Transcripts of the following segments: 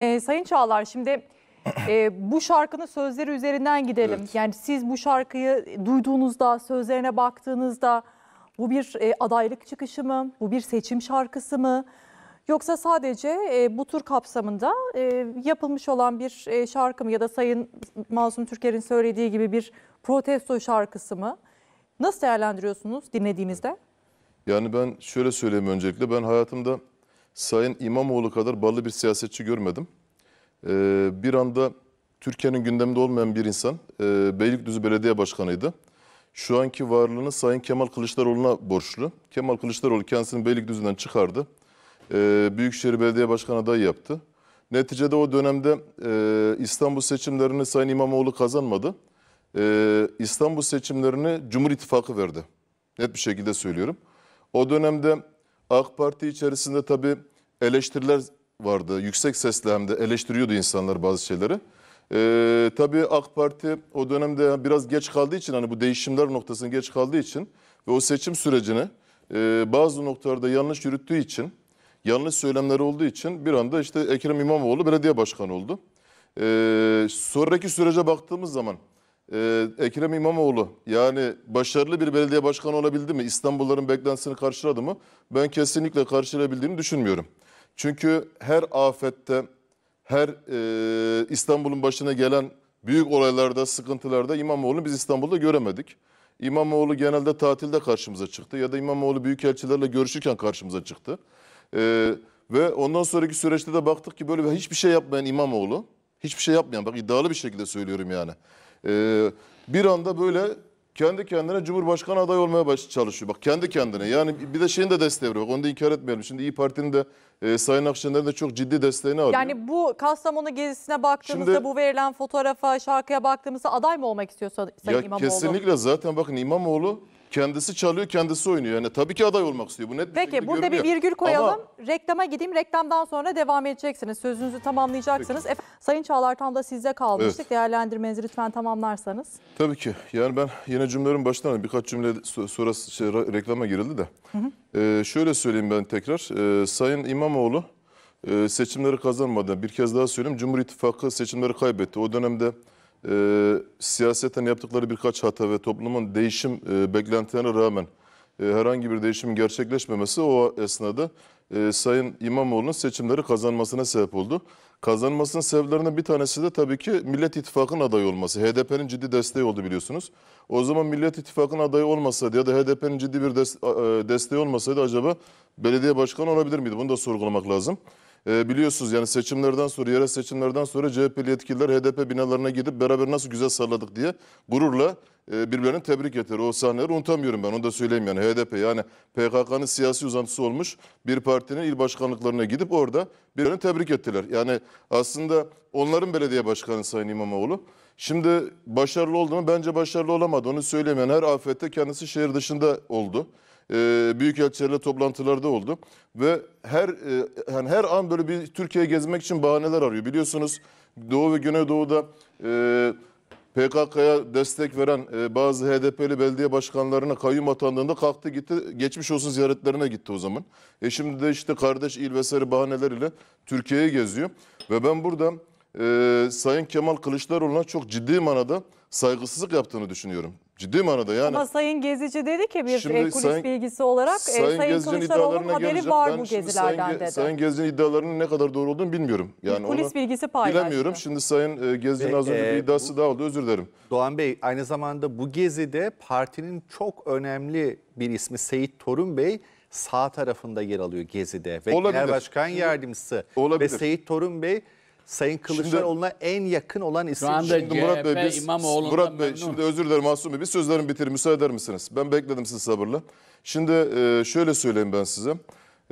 E, Sayın Çağlar şimdi e, bu şarkının sözleri üzerinden gidelim. Evet. Yani siz bu şarkıyı duyduğunuzda, sözlerine baktığınızda bu bir e, adaylık çıkışı mı? Bu bir seçim şarkısı mı? Yoksa sadece e, bu tur kapsamında e, yapılmış olan bir e, şarkı mı? Ya da Sayın Masum Türker'in söylediği gibi bir protesto şarkısı mı? Nasıl değerlendiriyorsunuz dinlediğinizde? Yani ben şöyle söyleyeyim öncelikle ben hayatımda Sayın İmamoğlu kadar ballı bir siyasetçi görmedim. Ee, bir anda Türkiye'nin gündeminde olmayan bir insan e, Beylikdüzü Belediye Başkanı'ydı. Şu anki varlığını Sayın Kemal Kılıçdaroğlu'na borçlu. Kemal Kılıçdaroğlu kendisini Beylikdüzü'nden çıkardı. Ee, Büyükşehir Belediye Başkanı adayı yaptı. Neticede o dönemde e, İstanbul seçimlerini Sayın İmamoğlu kazanmadı. Ee, İstanbul seçimlerini Cumhur İttifakı verdi. Net bir şekilde söylüyorum. O dönemde AK Parti içerisinde tabii eleştiriler vardı. Yüksek sesle hem de eleştiriyordu insanlar bazı şeyleri. Ee, tabii AK Parti o dönemde biraz geç kaldığı için hani bu değişimler noktasının geç kaldığı için ve o seçim sürecini e, bazı noktalarda yanlış yürüttüğü için yanlış söylemleri olduğu için bir anda işte Ekrem İmamoğlu belediye başkanı oldu. Ee, sonraki sürece baktığımız zaman ee, Ekrem İmamoğlu yani başarılı bir belediye başkanı olabildi mi? İstanbulluların beklentisini karşıladı mı? Ben kesinlikle karşılayabildiğini düşünmüyorum. Çünkü her afette, her e, İstanbul'un başına gelen büyük olaylarda, sıkıntılarda İmamoğlu'nu biz İstanbul'da göremedik. İmamoğlu genelde tatilde karşımıza çıktı ya da İmamoğlu büyükelçilerle görüşürken karşımıza çıktı. Ee, ve ondan sonraki süreçte de baktık ki böyle hiçbir şey yapmayan İmamoğlu, hiçbir şey yapmayan, bak iddialı bir şekilde söylüyorum yani. Ee, bir anda böyle kendi kendine Cumhurbaşkanı adayı olmaya baş çalışıyor. Bak kendi kendine. Yani bir de şeyin de desteği var. Onu da inkar etmeyelim. Şimdi İyi Parti'nin de e, Sayın Akşener'in de çok ciddi desteğini alıyor. Yani bu Kastamonu gezisine baktığımızda Şimdi, bu verilen fotoğrafa, şarkıya baktığımızda aday mı olmak istiyor Sayın ya İmamoğlu? Kesinlikle zaten bakın İmamoğlu Kendisi çalıyor, kendisi oynuyor. Yani tabii ki aday olmak istiyor. Bu net bir Peki burada görünüyor. bir virgül koyalım. Ama Reklama gideyim. Reklamdan sonra devam edeceksiniz. Sözünüzü tamamlayacaksınız. Efe- Sayın Çağlar tam da sizde kalmıştık. Evet. Değerlendirmenizi lütfen tamamlarsanız. tabii ki yani ben yine cümlelerin başından hani birkaç cümle sonra şey, reklama girildi de. Ee, şöyle söyleyeyim ben tekrar. Ee, Sayın İmamoğlu e, seçimleri kazanmadı. bir kez daha söyleyeyim. Cumhur İttifakı seçimleri kaybetti. O dönemde e, siyaseten yaptıkları birkaç hata ve toplumun değişim e, beklentilerine rağmen e, herhangi bir değişimin gerçekleşmemesi o esnada e, Sayın İmamoğlu'nun seçimleri kazanmasına sebep oldu. Kazanmasının sebeplerinden bir tanesi de tabii ki Millet İttifakı'nın adayı olması. HDP'nin ciddi desteği oldu biliyorsunuz. O zaman Millet İttifakı'nın adayı olmasaydı ya da HDP'nin ciddi bir e, desteği olmasaydı acaba belediye başkanı olabilir miydi? Bunu da sorgulamak lazım. Ee, biliyorsunuz yani seçimlerden sonra, yerel seçimlerden sonra CHP yetkililer HDP binalarına gidip beraber nasıl güzel salladık diye gururla e, birbirlerini tebrik eder. O sahneleri unutamıyorum ben onu da söyleyeyim yani HDP yani PKK'nın siyasi uzantısı olmuş bir partinin il başkanlıklarına gidip orada birbirini tebrik ettiler. Yani aslında onların belediye başkanı Sayın İmamoğlu. Şimdi başarılı oldu mu? Bence başarılı olamadı. Onu söylemeyen her afette kendisi şehir dışında oldu e, ee, büyükelçilerle toplantılarda oldu ve her e, yani her an böyle bir Türkiye gezmek için bahaneler arıyor. Biliyorsunuz Doğu ve Güneydoğu'da e, PKK'ya destek veren e, bazı HDP'li belediye başkanlarına kayyum atandığında kalktı gitti. Geçmiş olsun ziyaretlerine gitti o zaman. E şimdi de işte kardeş il vesaire ile Türkiye'ye geziyor. Ve ben burada e, Sayın Kemal Kılıçdaroğlu'na çok ciddi manada saygısızlık yaptığını düşünüyorum. Ciddi manada yani. Ama Sayın Gezici dedi ki bir şimdi e, kulis Sayın, bilgisi olarak Sayın, e, Sayın Gezi'nin Kılıçdaroğlu'nun haberi geleceğim. var ben bu gezilerden Sayın, dedi. Sayın Gezi'nin iddialarının ne kadar doğru olduğunu bilmiyorum. Yani bir kulis bilgisi paylaştı. Bilemiyorum. Şimdi Sayın e, Gezi'nin az önce e, bir iddiası bu, daha oldu özür dilerim. Doğan Bey aynı zamanda bu gezide partinin çok önemli bir ismi Seyit Torun Bey sağ tarafında yer alıyor gezide. Ve Olabilir. Genel Başkan Yardımcısı Olabilir. ve Seyit Torun Bey Sayın Kılıçdaroğlu'na en yakın olan isim. Şu anda şimdi CHP, Murat Bey, biz, Murat Bey şimdi özür dilerim Masum Bey. Bir sözlerimi bitirin müsaade eder misiniz? Ben bekledim sizi sabırla. Şimdi e, şöyle söyleyeyim ben size.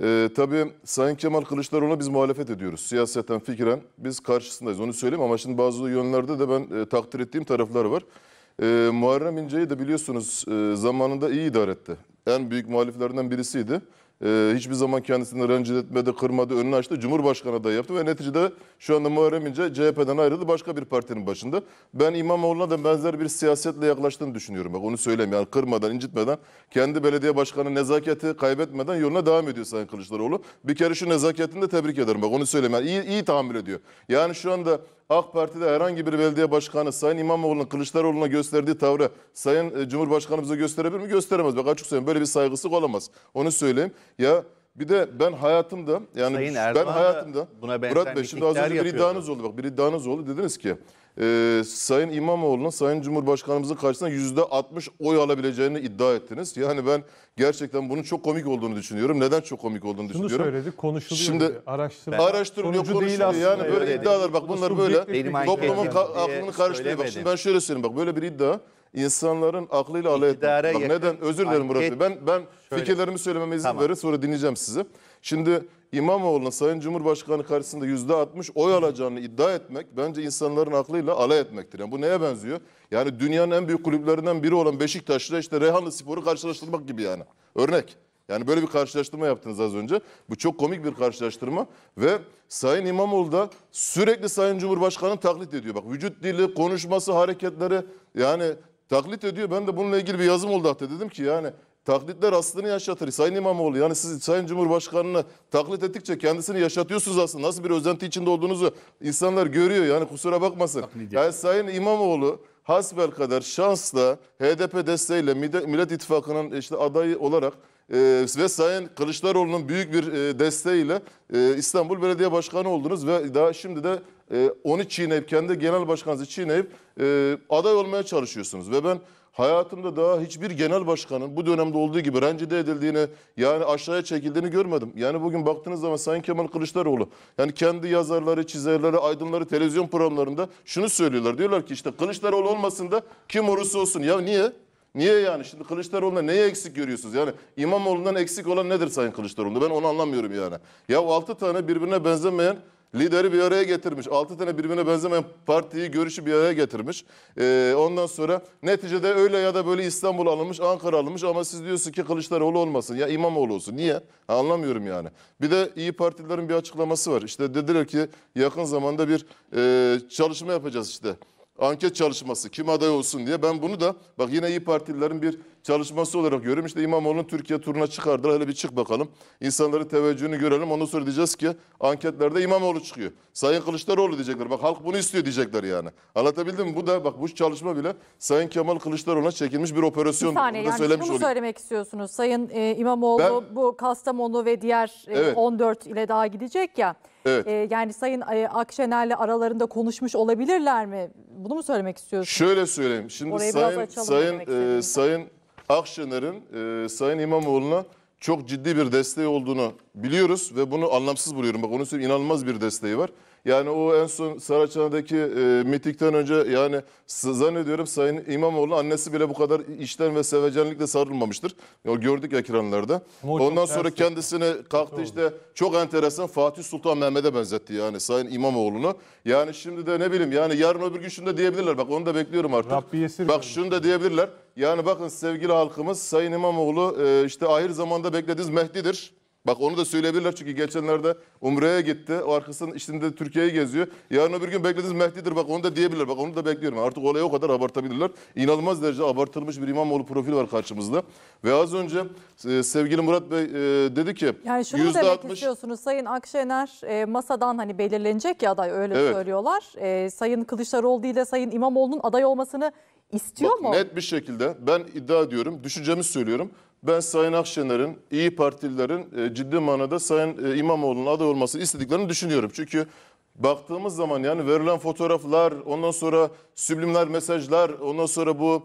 Ee, tabii Sayın Kemal Kılıçdaroğlu'na biz muhalefet ediyoruz. Siyaseten, fikren biz karşısındayız. Onu söyleyeyim ama şimdi bazı yönlerde de ben e, takdir ettiğim tarafları var. E, Muharrem İnce'yi de biliyorsunuz e, zamanında iyi idare etti. En büyük muhaliflerinden birisiydi. Ee, hiçbir zaman kendisini rencide etmedi, kırmadı, önünü açtı. Cumhurbaşkanı adayı yaptı ve neticede şu anda Muharrem İnce CHP'den ayrıldı başka bir partinin başında. Ben İmamoğlu'na da benzer bir siyasetle yaklaştığını düşünüyorum. Bak onu söyleyeyim yani kırmadan, incitmeden, kendi belediye başkanı nezaketi kaybetmeden yoluna devam ediyor Sayın Kılıçdaroğlu. Bir kere şu nezaketini de tebrik ederim. Bak onu söyleyeyim yani iyi, iyi tahammül ediyor. Yani şu anda AK Parti'de herhangi bir belediye başkanı Sayın İmamoğlu'na, Kılıçdaroğlu'na gösterdiği tavrı Sayın e, Cumhurbaşkanı gösterebilir mi? Gösteremez. Bak açık söyleyeyim böyle bir saygısızlık olamaz. Onu söyleyeyim. Ya bir de ben hayatımda yani Sayın ben Erdoğan da hayatımda buna Murat Bey şimdi az önce bir iddianız oldu. Bak bir iddianız oldu. Dediniz ki e, Sayın İmamoğlu'nun Sayın Cumhurbaşkanımızın karşısına %60 oy alabileceğini iddia ettiniz. Yani ben gerçekten bunun çok komik olduğunu düşünüyorum. Neden çok komik olduğunu Şunu düşünüyorum. söyledik konuşuluyor. Şimdi Şimdi araştırma. araştırılıyor konuşuluyor. Yani böyle iddialar bak bunlar böyle toplumun aklını karıştırıyor. Bak şimdi ben şöyle söyleyeyim bak böyle bir iddia insanların aklıyla alay etmek. yakın neden? Özür dilerim Murat Bey. Ben, ben Şöyle. fikirlerimi söylememe izin Tamam. verin sonra dinleyeceğim sizi. Şimdi İmamoğlu'na Sayın Cumhurbaşkanı karşısında yüzde 60 oy alacağını iddia etmek bence insanların aklıyla alay etmektir. Yani bu neye benziyor? Yani dünyanın en büyük kulüplerinden biri olan Beşiktaş'la işte Reyhanlı Spor'u karşılaştırmak gibi yani. Örnek. Yani böyle bir karşılaştırma yaptınız az önce. Bu çok komik bir karşılaştırma ve Sayın İmamoğlu da sürekli Sayın Cumhurbaşkanı taklit ediyor. Bak vücut dili, konuşması, hareketleri yani taklit ediyor. Ben de bununla ilgili bir yazım oldu hatta dedim ki yani taklitler aslını yaşatır. Sayın İmamoğlu yani siz Sayın Cumhurbaşkanı'nı taklit ettikçe kendisini yaşatıyorsunuz aslında. Nasıl bir özenti içinde olduğunuzu insanlar görüyor yani kusura bakmasın. Yani Sayın İmamoğlu hasbel kadar şansla HDP desteğiyle Millet İttifakı'nın işte adayı olarak e, ve Sayın Kılıçdaroğlu'nun büyük bir e, desteğiyle e, İstanbul Belediye Başkanı oldunuz ve daha şimdi de e, onu çiğneyip kendi genel başkanınızı çiğneyip e, aday olmaya çalışıyorsunuz. Ve ben hayatımda daha hiçbir genel başkanın bu dönemde olduğu gibi rencide edildiğini yani aşağıya çekildiğini görmedim. Yani bugün baktığınız zaman Sayın Kemal Kılıçdaroğlu yani kendi yazarları, çizerleri, aydınları televizyon programlarında şunu söylüyorlar. Diyorlar ki işte Kılıçdaroğlu olmasın da kim olursa olsun. Ya niye? Niye yani? Şimdi Kılıçdaroğlu'nda neye eksik görüyorsunuz? Yani İmamoğlu'ndan eksik olan nedir Sayın Kılıçdaroğlu'nda? Ben onu anlamıyorum yani. Ya altı tane birbirine benzemeyen Lideri bir araya getirmiş. altı tane birbirine benzemeyen partiyi, görüşü bir araya getirmiş. Ee, ondan sonra neticede öyle ya da böyle İstanbul alınmış, Ankara alınmış ama siz diyorsun ki Kılıçdaroğlu olmasın ya İmamoğlu olsun. Niye? anlamıyorum yani. Bir de iyi Partililerin bir açıklaması var. İşte dediler ki yakın zamanda bir e, çalışma yapacağız işte anket çalışması kim aday olsun diye ben bunu da bak yine iyi Partililerin bir çalışması olarak görüyorum. İşte İmamoğlu'nun Türkiye turuna çıkardı Hele bir çık bakalım. İnsanların teveccühünü görelim. Ondan sonra diyeceğiz ki anketlerde İmamoğlu çıkıyor. Sayın Kılıçdaroğlu diyecekler. Bak halk bunu istiyor diyecekler yani. Anlatabildim mi? Bu da bak bu çalışma bile Sayın Kemal Kılıçdaroğlu'na çekilmiş bir operasyon. Bir saniye, Bunu yani söylemiş şunu olayım. söylemek istiyorsunuz. Sayın e, İmamoğlu ben, bu Kastamonu ve diğer e, evet. 14 ile daha gidecek ya. Evet. E, yani Sayın e, Akşener'le aralarında konuşmuş olabilirler mi? Bunu mu söylemek istiyorsunuz? Şöyle söyleyeyim. Şimdi Orayı Sayın Sayın e, Sayın Akşener'in e, Sayın İmamoğlu'na çok ciddi bir desteği olduğunu biliyoruz ve bunu anlamsız buluyorum. Bak onu söyleyeyim inanılmaz bir desteği var. Yani o en son Saraçhane'deki e, mitikten önce yani zannediyorum Sayın İmamoğlu'nun annesi bile bu kadar işten ve sevecenlikle sarılmamıştır. Ya, gördük ekranlarda. Ondan sonra tersi. kendisine kalktı çok işte oldu. çok enteresan Fatih Sultan Mehmet'e benzetti yani Sayın İmamoğlu'nu. Yani şimdi de ne bileyim yani yarın öbür gün şunu da diyebilirler. Bak onu da bekliyorum artık. Bak şunu da diyebilirler. Yani bakın sevgili halkımız Sayın İmamoğlu e, işte ahir zamanda beklediğiniz Mehdi'dir. Bak onu da söyleyebilirler çünkü geçenlerde Umre'ye gitti. O arkasının içinde Türkiye'yi geziyor. Yarın öbür gün beklediğiniz Mehdi'dir. Bak onu da diyebilirler. Bak onu da bekliyorum. Artık olayı o kadar abartabilirler. İnanılmaz derece abartılmış bir İmamoğlu profil var karşımızda. Ve az önce e, sevgili Murat Bey e, dedi ki Yani şunu %60... demek istiyorsunuz. Sayın Akşener e, masadan hani belirlenecek ya aday öyle evet. söylüyorlar. E, Sayın Kılıçdaroğlu ile de Sayın İmamoğlu'nun aday olmasını istiyor Bak, mu? Net bir şekilde ben iddia ediyorum, düşüncemi söylüyorum ben Sayın Akşener'in, İyi Partililerin e, ciddi manada Sayın e, İmamoğlu'nun aday olması istediklerini düşünüyorum. Çünkü baktığımız zaman yani verilen fotoğraflar, ondan sonra süblimler mesajlar, ondan sonra bu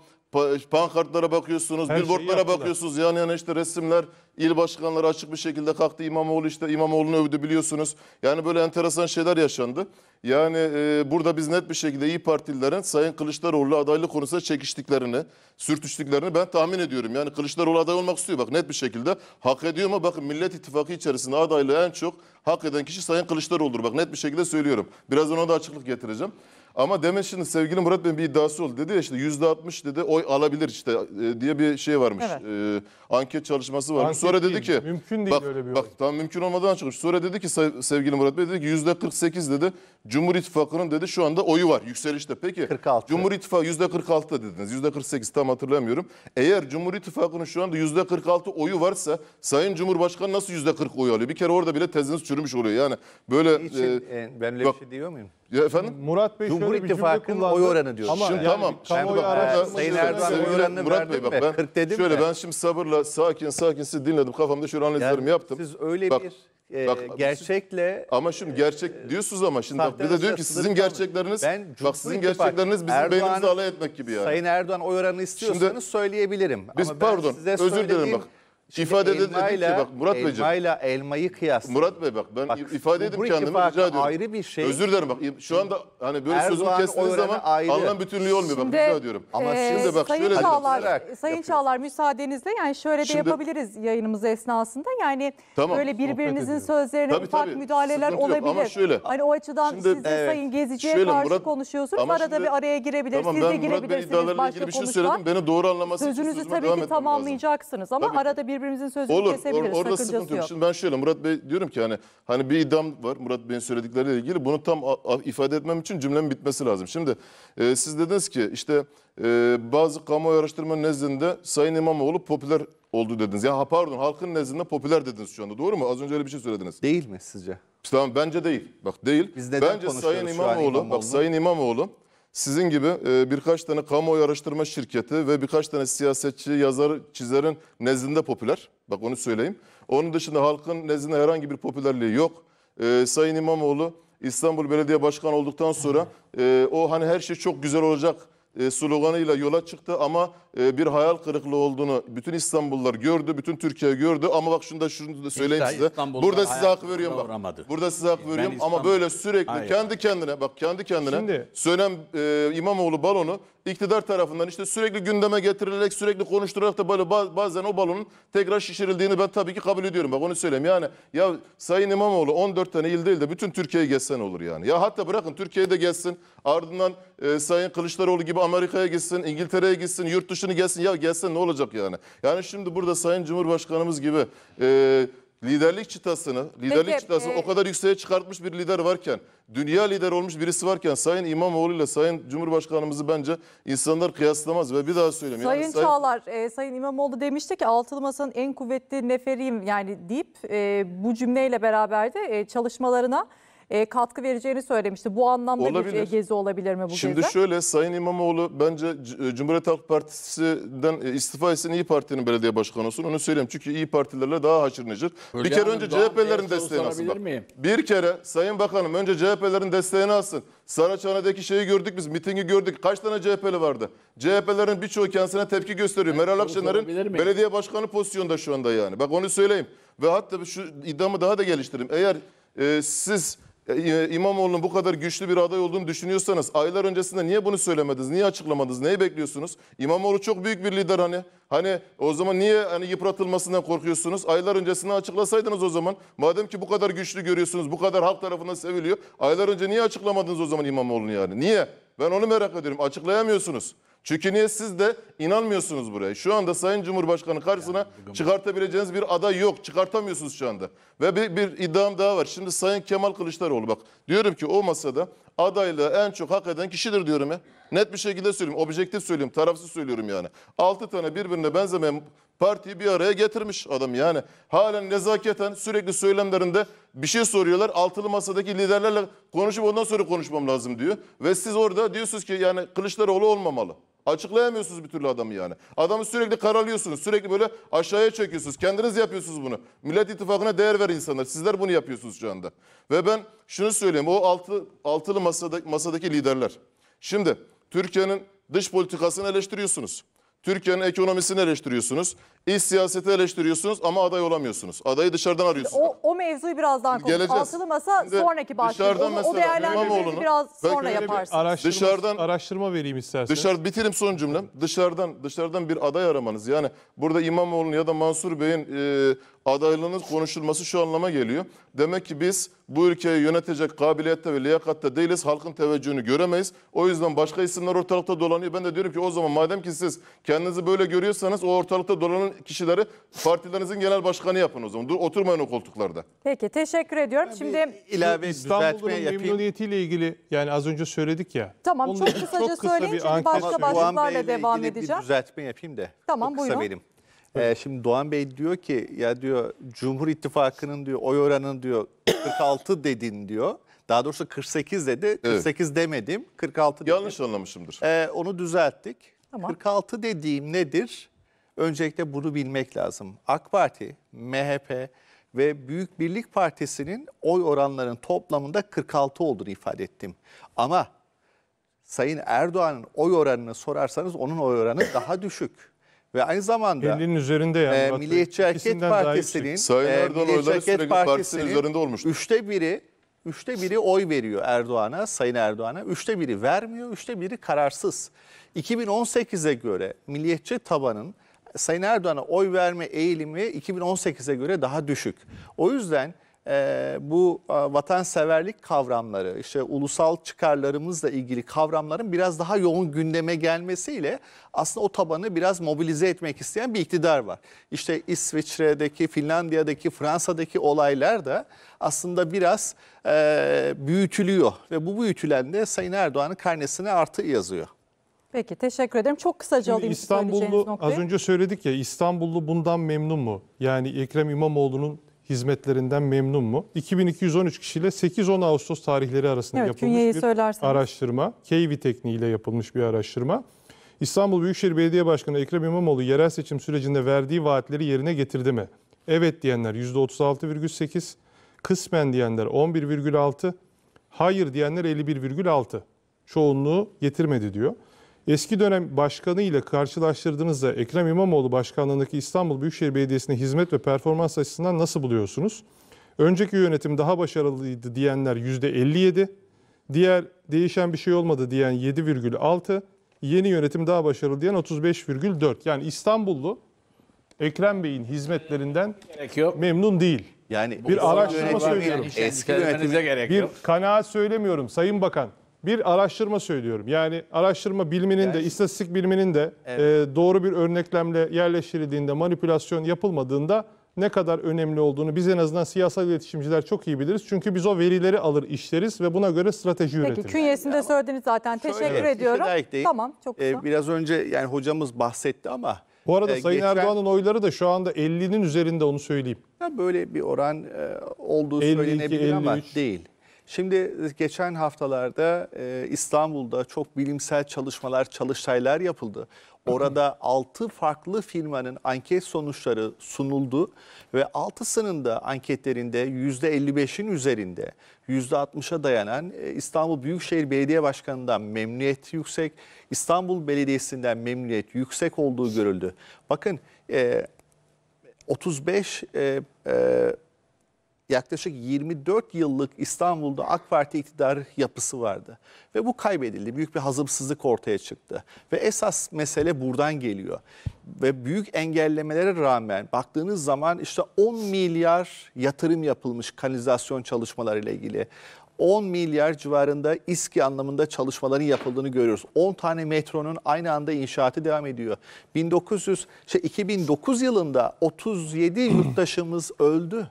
pankartlara bakıyorsunuz, billboardlara bakıyorsunuz. Yan yana işte resimler, il başkanları açık bir şekilde kalktı. İmamoğlu işte İmamoğlu'nu övdü biliyorsunuz. Yani böyle enteresan şeyler yaşandı. Yani e, burada biz net bir şekilde İyi Partililerin Sayın Kılıçdaroğlu adaylık konusunda çekiştiklerini, sürtüştüklerini ben tahmin ediyorum. Yani Kılıçdaroğlu aday olmak istiyor bak net bir şekilde. Hak ediyor mu? Bakın Millet İttifakı içerisinde adaylığı en çok hak eden kişi Sayın Kılıçdaroğlu'dur. Bak net bir şekilde söylüyorum. Birazdan ona da açıklık getireceğim. Ama demin şimdi sevgili Murat Bey'in bir iddiası oldu. Dedi ya işte yüzde altmış dedi oy alabilir işte e, diye bir şey varmış. Evet. E, anket çalışması varmış. Anket Sonra değil, dedi ki mümkün değil bak, öyle bir bak oy. tam mümkün olmadan çıkmış. Sonra dedi ki sevgili Murat Bey dedi ki yüzde kırk sekiz dedi Cumhur İttifakı'nın dedi şu anda oyu var yükselişte. Peki 46. Cumhur İttifakı altı dediniz. yüzde kırk sekiz tam hatırlamıyorum. Eğer Cumhur İttifakı'nın şu anda yüzde kırk altı oyu varsa Sayın Cumhurbaşkanı nasıl yüzde kırk oy alıyor? Bir kere orada bile teziniz çürümüş oluyor. Yani böyle Niçin, e, e ben bak, bir şey diyor muyum? Ya efendim? Murat Bey Cumhur şöyle bir cümle İttifakı'nın kullandı. oy oranı diyorsun. Şimdi yani tamam. Şimdi bak, ben, Sayın Erdoğan, Erdoğan'ın oranını Murat Bey bak ben 40 dedim şöyle mi? ben şimdi sabırla sakin sakin sizi dinledim. Kafamda şöyle analizlerimi Yani yaptım. Siz öyle Bak, bir e, bak, gerçekle Ama şimdi gerçek e, diyorsunuz ama şimdi bak, bir de diyor ki sizin gerçekleriniz bak sizin gerçekleriniz bizim beynimizi alay etmek gibi yani. Sayın Erdoğan oy oranı istiyorsanız Şimdi- söyleyebilirim. Biz- pardon, özür dilerim bak. Şimdi ifadede dedim ki bak Murat elmayla, Beyciğim. Elmayla elmayı kıyas. Murat Bey bak ben bak, ifade edip kendimi rica ediyorum. ayrı bir şey. Özür dilerim bak şu anda hani böyle Erdoğan sözümü kestiğiniz zaman ayrı. anlam bütünlüğü olmuyor şimdi, bak rica ediyorum. E, ama e, şimdi bak Sayın şöyle Çağlar, Sayın yapıyoruz. Çağlar müsaadenizle yani şöyle şimdi, yapabiliriz yayınımız esnasında. Yani tamam, böyle birbirinizin sözlerine tabii, ufak tabii, müdahaleler olabilir. ama şöyle. Hani o açıdan şimdi, siz de evet. Sayın Gezici'ye şöyle, karşı Murat, konuşuyorsunuz. Arada bir araya girebilir. siz de girebilirsiniz. Murat Bey iddialarıyla ilgili bir şey söyledim. Beni doğru anlaması için sözünüzü tabii ki tamamlayacaksınız. Ama arada bir birbirimizin sözünü Olur, kesebiliriz. Or orada sıkıntı yok. yok. Şimdi ben şöyle Murat Bey diyorum ki hani hani bir idam var Murat Bey'in söyledikleriyle ilgili. Bunu tam ifade etmem için cümlemin bitmesi lazım. Şimdi e, siz dediniz ki işte e, bazı kamuoyu araştırma nezdinde Sayın İmamoğlu popüler oldu dediniz. Ya yani, pardon halkın nezdinde popüler dediniz şu anda doğru mu? Az önce öyle bir şey söylediniz. Değil mi sizce? Tamam bence değil. Bak değil. Biz bence Sayın İmamoğlu, İmamoğlu bak Sayın İmamoğlu sizin gibi e, birkaç tane kamuoyu araştırma şirketi ve birkaç tane siyasetçi, yazar, çizerin nezdinde popüler. Bak onu söyleyeyim. Onun dışında halkın nezdinde herhangi bir popülerliği yok. E, Sayın İmamoğlu İstanbul Belediye Başkanı olduktan sonra e, o hani her şey çok güzel olacak e, sloganıyla yola çıktı ama e, bir hayal kırıklığı olduğunu bütün İstanbullular gördü, bütün Türkiye gördü ama bak şunu da şunu da söyleyeyim size. Burada size hak veriyorum bak. Burada size hak veriyorum ama böyle sürekli Hayır. kendi kendine bak kendi kendine Şimdi- sönen e, İmamoğlu balonu iktidar tarafından işte sürekli gündeme getirilerek sürekli konuşturarak da böyle bazen o balonun tekrar şişirildiğini ben tabii ki kabul ediyorum. Bak onu söyleyeyim yani ya Sayın İmamoğlu 14 tane il değil de bütün Türkiye'yi gezsen olur yani. Ya hatta bırakın Türkiye'de gezsin ardından e, Sayın Kılıçdaroğlu gibi Amerika'ya gitsin İngiltere'ye gitsin yurt dışını gelsin ya gelsen ne olacak yani. Yani şimdi burada Sayın Cumhurbaşkanımız gibi... E, liderlik çıtasını, liderlik Peki, çıtasını e... o kadar yükseğe çıkartmış bir lider varken, dünya lider olmuş birisi varken Sayın İmamoğlu ile Sayın Cumhurbaşkanımızı bence insanlar kıyaslamaz ve bir daha söyleyeyim. Sayın yani, Çağlar, sayın... E, sayın İmamoğlu demişti ki altılı masanın en kuvvetli neferiyim yani deyip e, bu cümleyle beraber de e, çalışmalarına e, katkı vereceğini söylemişti. Bu anlamda e, olabilir. bir gezi olabilir mi bu Şimdi gezi? Şimdi şöyle Sayın İmamoğlu bence e, Cumhuriyet Halk Partisi'den istifa etsin İyi Parti'nin belediye başkanı olsun. Onu söyleyeyim. Çünkü İyi Partilerle daha haşır necir. Bir kere önce CHP'lerin desteğini alsın. Bir kere Sayın Bakanım önce CHP'lerin desteğini alsın. Saraçhane'deki şeyi gördük biz, mitingi gördük. Kaç tane CHP'li vardı? CHP'lerin birçoğu kendisine tepki gösteriyor. Yani Meral Akşener'in belediye başkanı pozisyonda şu anda yani. Bak onu söyleyeyim. Ve hatta şu iddiamı daha da geliştireyim. Eğer e, siz e, İmamoğlu'nun bu kadar güçlü bir aday olduğunu düşünüyorsanız aylar öncesinde niye bunu söylemediniz? Niye açıklamadınız? Neyi bekliyorsunuz? İmamoğlu çok büyük bir lider hani. Hani o zaman niye hani yıpratılmasından korkuyorsunuz? Aylar öncesinde açıklasaydınız o zaman. Madem ki bu kadar güçlü görüyorsunuz, bu kadar halk tarafından seviliyor. Aylar önce niye açıklamadınız o zaman İmamoğlu'nu yani? Niye? Ben onu merak ediyorum. Açıklayamıyorsunuz. Çünkü niye siz de inanmıyorsunuz buraya? Şu anda Sayın Cumhurbaşkanı karşısına yani çıkartabileceğiniz bir aday yok. Çıkartamıyorsunuz şu anda. Ve bir, bir iddiam daha var. Şimdi Sayın Kemal Kılıçdaroğlu bak. Diyorum ki o masada adaylığı en çok hak eden kişidir diyorum ya. Net bir şekilde söyleyeyim. Objektif söyleyeyim. Tarafsız söylüyorum yani. Altı tane birbirine benzemeyen Partiyi bir araya getirmiş adam yani. Halen nezaketen sürekli söylemlerinde bir şey soruyorlar. Altılı masadaki liderlerle konuşup ondan sonra konuşmam lazım diyor. Ve siz orada diyorsunuz ki yani Kılıçdaroğlu olmamalı. Açıklayamıyorsunuz bir türlü adamı yani. Adamı sürekli karalıyorsunuz. Sürekli böyle aşağıya çekiyorsunuz. Kendiniz yapıyorsunuz bunu. Millet ittifakına değer ver insanlar. Sizler bunu yapıyorsunuz şu anda. Ve ben şunu söyleyeyim. O altı, altılı masada, masadaki liderler. Şimdi Türkiye'nin dış politikasını eleştiriyorsunuz. Türkiye'nin ekonomisini eleştiriyorsunuz. İş siyaseti eleştiriyorsunuz ama aday olamıyorsunuz. Adayı dışarıdan arıyorsunuz. O, o mevzuyu birazdan konuşalım. Geleceğiz. Altılı masa Şimdi sonraki başlık. Dışarıdan Onu, mesela o değerlendirmeyi biraz sonra öyle yaparsınız. Araştırma, Dışarıdan- araştırma vereyim istersen. Dışarı bitireyim son cümlem. Dışarıdan dışarıdan bir aday aramanız yani burada İmamoğlu'nun ya da Mansur Bey'in e, adaylığının konuşulması şu anlama geliyor. Demek ki biz bu ülkeyi yönetecek kabiliyette ve liyakatte değiliz. Halkın teveccühünü göremeyiz. O yüzden başka isimler ortalıkta dolanıyor. Ben de diyorum ki o zaman madem ki siz kendinizi böyle görüyorsanız o ortalıkta dolanın kişileri partilerinizin genel başkanı yapın o zaman. Dur oturmayın o koltuklarda. Peki teşekkür ediyorum. Ben Şimdi ilave İstanbul'un memnuniyetiyle ilgili yani az önce söyledik ya. Tamam çok kısaca çok kısa söyleyin çünkü anket başka başlıklarla devam edeceğim. Bir düzeltme yapayım da. Tamam çok buyurun. Benim. Ee, şimdi Doğan Bey diyor ki ya diyor Cumhur İttifakı'nın diyor oy oranın diyor 46 dedin diyor. Daha doğrusu 48 dedi. 48 evet. demedim. 46 dedim. Yanlış anlamışımdır. Ee, onu düzelttik. Tamam. 46 dediğim nedir? Öncelikle bunu bilmek lazım. AK Parti, MHP ve Büyük Birlik Partisi'nin oy oranlarının toplamında 46 olduğunu ifade ettim. Ama Sayın Erdoğan'ın oy oranını sorarsanız onun oy oranı daha düşük. Ve aynı zamanda üzerinde yani. E, Milliyetçi Hareket Partisi'nin Sayın e, Erdoğan e, oyları sürekli partisinin üzerinde olmuştu. Üçte biri Üçte biri oy veriyor Erdoğan'a, Sayın Erdoğan'a. Üçte biri vermiyor, üçte biri kararsız. 2018'e göre milliyetçi tabanın Sayın Erdoğan'a oy verme eğilimi 2018'e göre daha düşük. O yüzden e, bu e, vatanseverlik kavramları, işte ulusal çıkarlarımızla ilgili kavramların biraz daha yoğun gündeme gelmesiyle aslında o tabanı biraz mobilize etmek isteyen bir iktidar var. İşte İsviçre'deki, Finlandiya'daki, Fransa'daki olaylar da aslında biraz e, büyütülüyor ve bu büyütülen de Sayın Erdoğan'ın karnesine artı yazıyor. Peki teşekkür ederim. Çok kısaca Şimdi alayım İstanbullu az önce söyledik ya İstanbullu bundan memnun mu? Yani Ekrem İmamoğlu'nun hizmetlerinden memnun mu? 2213 kişiyle 8-10 Ağustos tarihleri arasında evet, yapılmış bir söylerseniz. araştırma. Keyvi tekniğiyle yapılmış bir araştırma. İstanbul Büyükşehir Belediye Başkanı Ekrem İmamoğlu yerel seçim sürecinde verdiği vaatleri yerine getirdi mi? Evet diyenler %36,8, kısmen diyenler 11,6, hayır diyenler 51,6. Çoğunluğu getirmedi diyor. Eski dönem başkanı ile karşılaştırdığınızda Ekrem İmamoğlu başkanlığındaki İstanbul Büyükşehir Belediyesi'ni hizmet ve performans açısından nasıl buluyorsunuz? Önceki yönetim daha başarılıydı diyenler %57, diğer değişen bir şey olmadı diyen 7,6, yeni yönetim daha başarılı diyen 35,4. Yani İstanbullu Ekrem Bey'in hizmetlerinden yok. memnun değil. Yani bir araştırma söylüyorum. Eski yönetimize gerek Bir yok. kanaat söylemiyorum Sayın Bakan bir araştırma söylüyorum. Yani araştırma biliminin de, istatistik biliminin de Evet. e, doğru bir örneklemle yerleştirildiğinde, manipülasyon yapılmadığında ne kadar önemli olduğunu biz en azından siyasal iletişimciler çok iyi biliriz. Çünkü biz o verileri alır işleriz ve buna göre strateji Peki üretiriz. künyesinde söylediniz zaten. Teşekkür Şöyle, ediyorum. Tamam çok Ee, biraz önce yani hocamız bahsetti ama Bu arada e, Sayın geçen- Erdoğan'ın oyları da şu anda 50'nin üzerinde onu söyleyeyim. Ya böyle bir oran e, olduğu 52, söylenebilir ama değil. Şimdi e, geçen haftalarda e, İstanbul'da çok bilimsel çalışmalar, çalıştaylar yapıldı. Orada 6 farklı firmanın anket sonuçları sunuldu ve 6'sının da anketlerinde %55'in üzerinde %60'a dayanan e, İstanbul Büyükşehir Belediye Başkanı'ndan memnuniyet yüksek, İstanbul Belediyesi'nden memnuniyet yüksek olduğu görüldü. Bakın e, 35 e, e, yaklaşık 24 yıllık İstanbul'da AK Parti iktidar yapısı vardı. Ve bu kaybedildi. Büyük bir hazımsızlık ortaya çıktı. Ve esas mesele buradan geliyor. Ve büyük engellemelere rağmen baktığınız zaman işte 10 milyar yatırım yapılmış kanalizasyon çalışmalarıyla ilgili. 10 milyar civarında İSKİ anlamında çalışmaların yapıldığını görüyoruz. 10 tane metronun aynı anda inşaatı devam ediyor. 1900 şey 2009 yılında 37 yurttaşımız öldü.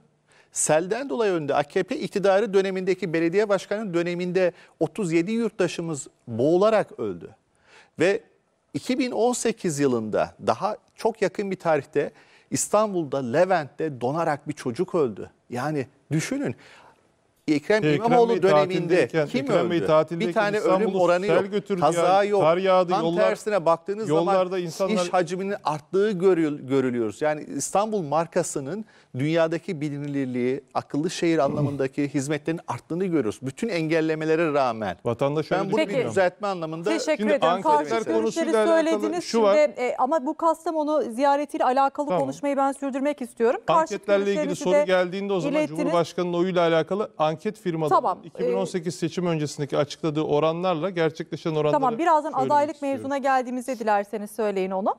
Selden dolayı önde AKP iktidarı dönemindeki belediye başkanının döneminde 37 yurttaşımız boğularak öldü. Ve 2018 yılında daha çok yakın bir tarihte İstanbul'da Levent'te donarak bir çocuk öldü. Yani düşünün Ekrem, Ekrem İmamoğlu Bey döneminde kim Ekrem Bey öldü? Bir tane ölüm oranı yok. Kaza yani, yok. Kar yağdı, Tam yollar, tersine baktığınız zaman insanlar... iş hacminin arttığı görül, görülüyoruz. Yani İstanbul markasının dünyadaki bilinirliği, akıllı şehir anlamındaki hizmetlerin arttığını görüyoruz. Bütün engellemelere rağmen. Vatandaş ben bunu bir düzeltme anlamında. Teşekkür ederim. Ankara konusuyla söylediniz. Şu var. Şimdi, e, ama bu Kastamonu ziyaretiyle alakalı tamam. konuşmayı ben sürdürmek istiyorum. Anketlerle ilgili soru geldiğinde o zaman ilettiniz. Cumhurbaşkanı'nın oyuyla alakalı anket anket firmalarının tamam. 2018 ee, seçim öncesindeki açıkladığı oranlarla gerçekleşen oranları Tamam birazdan adaylık istiyorum. mevzuna geldiğimizde dilerseniz söyleyin onu.